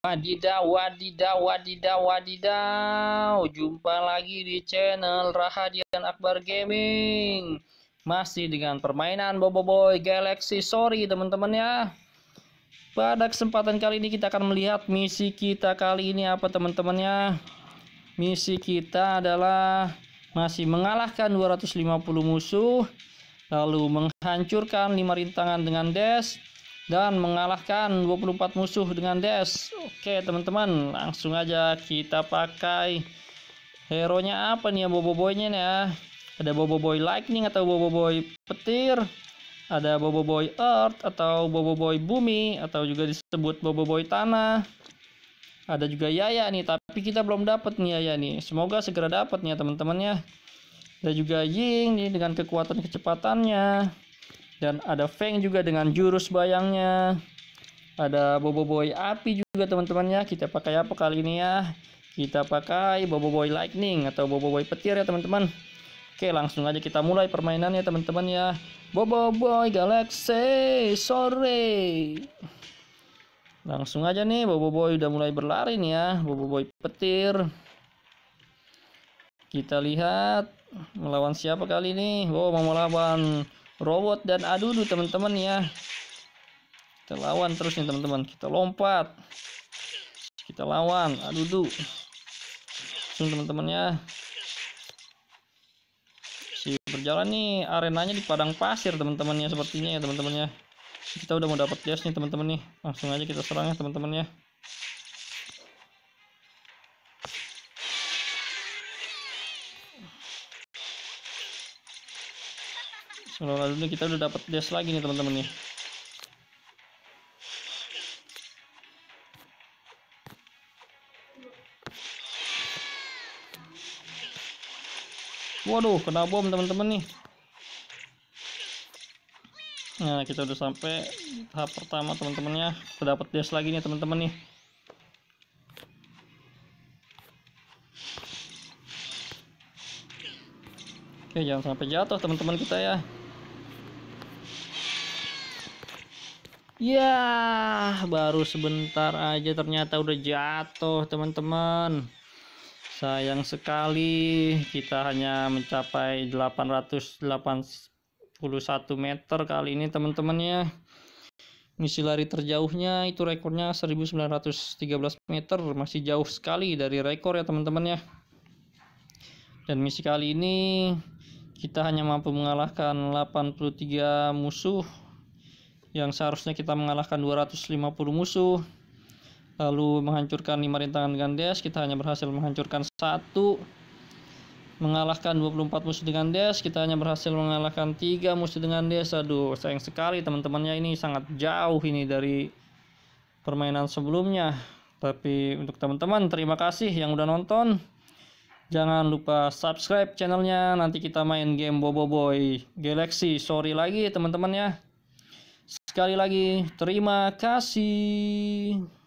Wadidaw, wadidaw, wadidaw, wadidaw. Jumpa lagi di channel Rahadian Akbar Gaming. Masih dengan permainan Boboiboy Galaxy Sorry teman-teman ya. Pada kesempatan kali ini kita akan melihat misi kita kali ini apa teman-teman ya. Misi kita adalah masih mengalahkan 250 musuh. Lalu menghancurkan lima rintangan dengan dash dan mengalahkan 24 musuh dengan dash oke teman-teman langsung aja kita pakai hero nya apa nih ya boboiboynya nih ya ada boboiboy lightning atau boboiboy petir ada boboiboy earth atau boboiboy bumi atau juga disebut boboiboy tanah ada juga Yaya nih tapi kita belum dapat nih Yaya nih semoga segera dapat nih ya teman teman ya ada juga Ying nih dengan kekuatan kecepatannya dan ada Feng juga dengan jurus bayangnya ada boboiboy api juga teman temannya kita pakai apa kali ini ya kita pakai boboiboy Lightning atau boboiboy petir ya teman-teman oke langsung aja kita mulai permainannya teman-teman ya Bobo Galaxy sore langsung aja nih boboiboy udah mulai berlari nih ya Boboiboy petir kita lihat melawan siapa kali ini oh mau melawan robot dan adudu teman-teman ya kita lawan terus nih teman-teman kita lompat kita lawan adudu langsung teman-teman ya si berjalan nih arenanya di padang pasir teman teman ya sepertinya ya teman teman ya kita udah mau dapat gas nih teman-teman nih langsung aja kita serang ya teman-temannya Kalau dulu kita udah dapat des lagi nih teman-teman nih. Waduh, kena bom teman-teman nih. Nah, kita udah sampai tahap pertama teman-temannya. Kita dapat des lagi nih teman-teman nih. Oke, jangan sampai jatuh teman-teman kita ya. Ya, baru sebentar aja ternyata udah jatuh, teman-teman. Sayang sekali, kita hanya mencapai 881 meter kali ini, teman-teman ya. Misi lari terjauhnya itu rekornya 1913 meter, masih jauh sekali dari rekor ya, teman-teman ya. Dan misi kali ini kita hanya mampu mengalahkan 83 musuh yang seharusnya kita mengalahkan 250 musuh lalu menghancurkan 5 rintangan dengan dash kita hanya berhasil menghancurkan satu mengalahkan 24 musuh dengan dash kita hanya berhasil mengalahkan 3 musuh dengan dash aduh sayang sekali teman-temannya ini sangat jauh ini dari permainan sebelumnya tapi untuk teman-teman terima kasih yang udah nonton jangan lupa subscribe channelnya nanti kita main game boboiboy Galaxy sorry lagi teman-teman ya Sekali lagi, terima kasih.